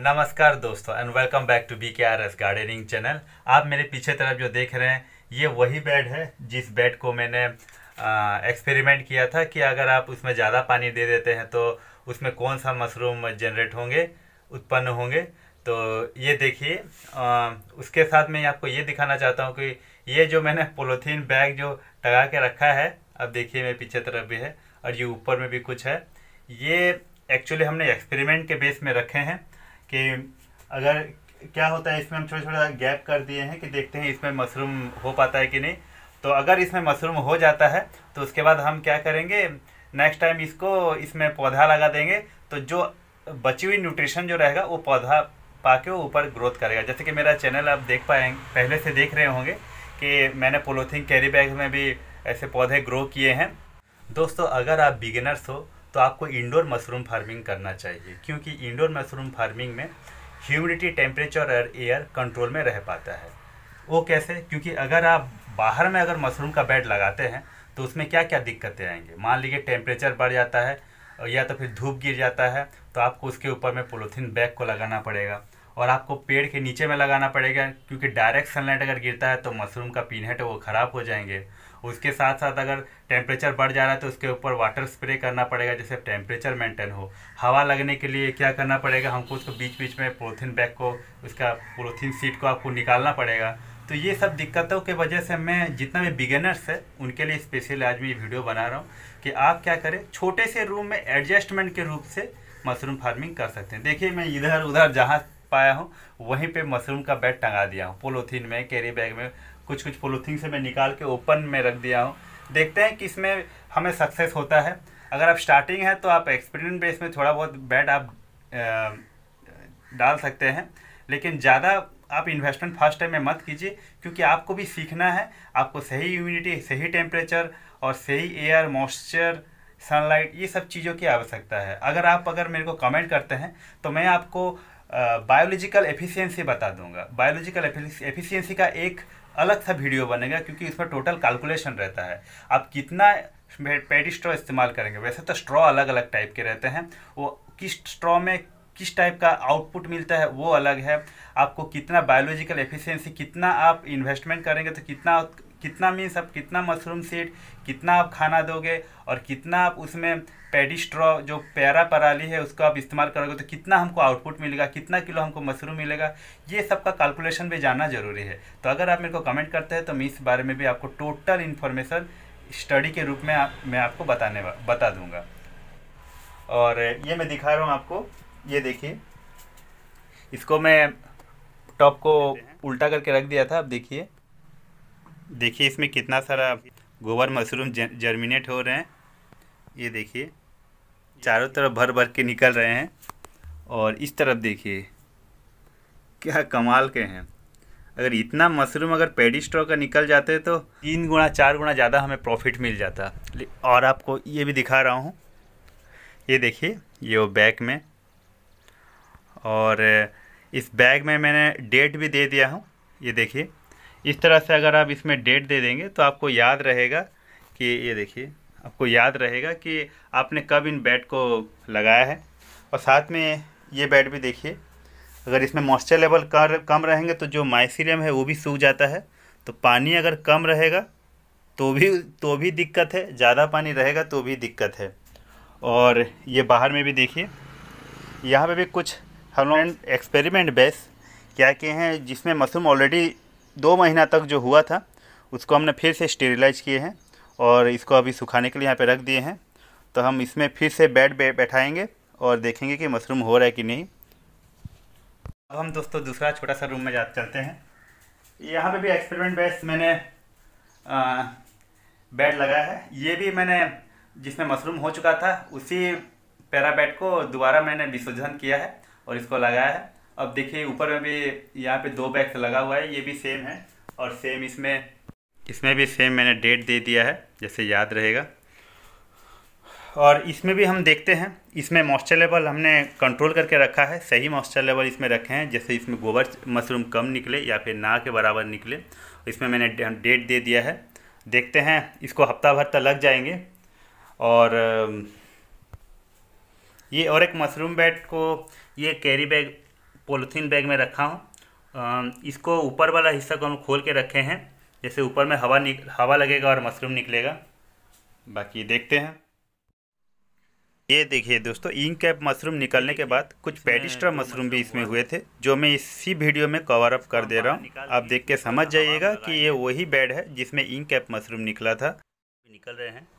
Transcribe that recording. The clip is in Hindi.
नमस्कार दोस्तों and welcome back to B K R S gardening channel आप मेरे पीछे तरफ जो देख रहे हैं ये वही बेड है जिस बेड को मैंने एक्सपेरिमेंट किया था कि अगर आप उसमें ज़्यादा पानी दे देते हैं तो उसमें कौन सा मशरूम जनरेट होंगे उत्पन्न होंगे तो ये देखिए उसके साथ मैं आपको ये दिखाना चाहता हूँ कि ये जो मैंने पोलोथीन बैग जो टगा के रखा है अब देखिए मेरे पीछे तरफ भी है और ये ऊपर में भी कुछ है ये एक्चुअली हमने एक्सपेरिमेंट के बेस में रखे हैं कि अगर क्या होता है इसमें हम छोटे छोटे गैप कर दिए हैं कि देखते हैं इसमें मशरूम हो पाता है कि नहीं तो अगर इसमें मशरूम हो जाता है तो उसके बाद हम क्या करेंगे नेक्स्ट टाइम इसको इसमें पौधा लगा देंगे तो जो बची हुई न्यूट्रिशन जो रहेगा वो पौधा पाके वो ऊपर ग्रोथ करेगा जैसे कि मेरा चैनल आप देख पाएंगे पहले से देख रहे होंगे कि मैंने पोलोथीन कैरी बैग में भी ऐसे पौधे ग्रो किए हैं दोस्तों अगर आप बिगिनर्स हो तो आपको इंडोर मशरूम फार्मिंग करना चाहिए क्योंकि इंडोर मशरूम फार्मिंग में ह्यूमिडिटी टेम्परेचर और एयर कंट्रोल में रह पाता है वो कैसे क्योंकि अगर आप बाहर में अगर मशरूम का बेड लगाते हैं तो उसमें क्या क्या दिक्कतें आएंगे मान लीजिए टेम्परेचर बढ़ जाता है या तो फिर धूप गिर जाता है तो आपको उसके ऊपर में पोलोथीन बैग को लगाना पड़ेगा और आपको पेड़ के नीचे में लगाना पड़ेगा क्योंकि डायरेक्ट सनलाइट अगर गिरता है तो मशरूम का पीनट वो ख़राब हो जाएंगे उसके साथ साथ अगर टेम्परेचर बढ़ जा रहा है तो उसके ऊपर वाटर स्प्रे करना पड़ेगा जैसे टेम्परेचर मेंटेन हो हवा लगने के लिए क्या करना पड़ेगा हमको उसको बीच बीच में पोलोथीन बैग को उसका पोलोथीन सीट को आपको निकालना पड़ेगा तो ये सब दिक्कतों के वजह से मैं जितना भी बिगेनर्स है उनके लिए स्पेशल आज मैं ये वीडियो बना रहा हूँ कि आप क्या करें छोटे से रूम में एडजस्टमेंट के रूप से मशरूम फार्मिंग कर सकते हैं देखिए मैं इधर उधर जहाँ पाया हूँ वहीं पे मशरूम का बैट टंगा दिया हूँ पोलोथीन में कैरी बैग में कुछ कुछ पोलोथीन से मैं निकाल के ओपन में रख दिया हूँ देखते हैं कि इसमें हमें सक्सेस होता है अगर आप स्टार्टिंग है तो आप एक्सपेरिमेंट बेस में थोड़ा बहुत बैट आप डाल सकते हैं लेकिन ज़्यादा आप इन्वेस्टमेंट फर्स्ट टाइम में मत कीजिए क्योंकि आपको भी सीखना है आपको सही इम्यूनिटी सही टेम्परेचर और सही एयर मॉइस्चर सनलाइट ये सब चीज़ों की आवश्यकता है अगर आप अगर मेरे को कमेंट करते हैं तो मैं आपको बायोलॉजिकल एफिशिएंसी बता दूंगा बायोलॉजिकल एफिशिएंसी का एक अलग सा वीडियो बनेगा क्योंकि इसमें टोटल कैलकुलेशन रहता है आप कितना पेडी स्ट्रॉ इस्तेमाल करेंगे वैसे तो स्ट्रॉ अलग अलग टाइप के रहते हैं वो किस स्ट्रॉ में किस टाइप का आउटपुट मिलता है वो अलग है आपको कितना बायोलॉजिकल एफिशिएंसी कितना आप इन्वेस्टमेंट करेंगे तो कितना कितना मीन्स आप कितना मशरूम सीड कितना आप खाना दोगे और कितना आप उसमें पेडिस्ट्रॉ जो प्यारा पराली है उसको आप इस्तेमाल करोगे तो कितना हमको आउटपुट मिलेगा कितना किलो हमको मशरूम मिलेगा ये सब का कैलकुलेशन भी जानना जरूरी है तो अगर आप मेरे को कमेंट करते हैं तो मैं इस बारे में भी आपको टोटल इन्फॉर्मेशन स्टडी के रूप में आप मैं आपको बताने बता दूंगा और ये मैं दिखा रहा हूँ आपको ये देखिए इसको मैं टॉप को उल्टा करके रख दिया था अब देखिए देखिए इसमें कितना सारा गोबर मशरूम जर्मिनेट हो रहे हैं ये देखिए चारों तरफ भर भर के निकल रहे हैं और इस तरफ देखिए क्या कमाल के हैं अगर इतना मशरूम अगर पेडी स्ट्रॉ का निकल जाते तो तीन गुना चार गुना ज़्यादा हमें प्रॉफिट मिल जाता और आपको ये भी दिखा रहा हूँ ये देखिए ये वो बैग में और इस बैग में मैंने डेट भी दे दिया हूँ ये देखिए इस तरह से अगर आप इसमें डेट दे देंगे तो आपको याद रहेगा कि ये देखिए आपको याद रहेगा कि आपने कब इन बेड को लगाया है और साथ में ये बेड भी देखिए अगर इसमें मॉइस्चर लेवल कम रहेंगे तो जो माइसीरियम है वो भी सूख जाता है तो पानी अगर कम रहेगा तो भी तो भी दिक्कत है ज़्यादा पानी रहेगा तो भी दिक्कत है और ये बाहर में भी देखिए यहाँ पे भी कुछ हम एक्सपेरिमेंट बेस क्या किए हैं जिसमें मशरूम ऑलरेडी दो महीना तक जो हुआ था उसको हमने फिर से स्टेरिलाइज किए हैं और इसको अभी सुखाने के लिए यहाँ पे रख दिए हैं तो हम इसमें फिर से बेड बैठाएंगे और देखेंगे कि मशरूम हो रहा है कि नहीं अब हम दोस्तों दूसरा छोटा सा रूम में जा चलते हैं यहाँ पे भी एक्सपेरिमेंट बेस मैंने बेड लगाया है ये भी मैंने जिसमें मशरूम हो चुका था उसी पैरा बेड को दोबारा मैंने विसर्जन किया है और इसको लगाया है अब देखिए ऊपर में भी यहाँ पे दो बैग्स लगा हुआ है ये भी सेम है और सेम इसमें इसमें भी सेम मैंने डेट दे दिया है जैसे याद रहेगा और इसमें भी हम देखते हैं इसमें मॉइस्चर लेवल हमने कंट्रोल करके रखा है सही मॉइस्चर लेवल इसमें रखे हैं जैसे इसमें गोबर मशरूम कम निकले या फिर ना के बराबर निकले इसमें मैंने डेट दे दिया है देखते हैं इसको हफ्ता भर तक लग जाएंगे और ये और एक मशरूम बैट को ये कैरी बैग पोलिथीन बैग में रखा हूँ इसको ऊपर वाला हिस्सा को हम खोल के रखे हैं जैसे ऊपर में हवा निक हवा लगेगा और मशरूम निकलेगा बाकी देखते हैं ये देखिए दोस्तों इंक कैप मशरूम निकलने के बाद कुछ पेडिस्ट्रा तो मशरूम भी इसमें हुए थे जो मैं इसी वीडियो में कवर अप कर दे रहा हूँ आप देख के समझ जाइएगा कि ये वही बेड है जिसमें इंक कैप मशरूम निकला था निकल रहे हैं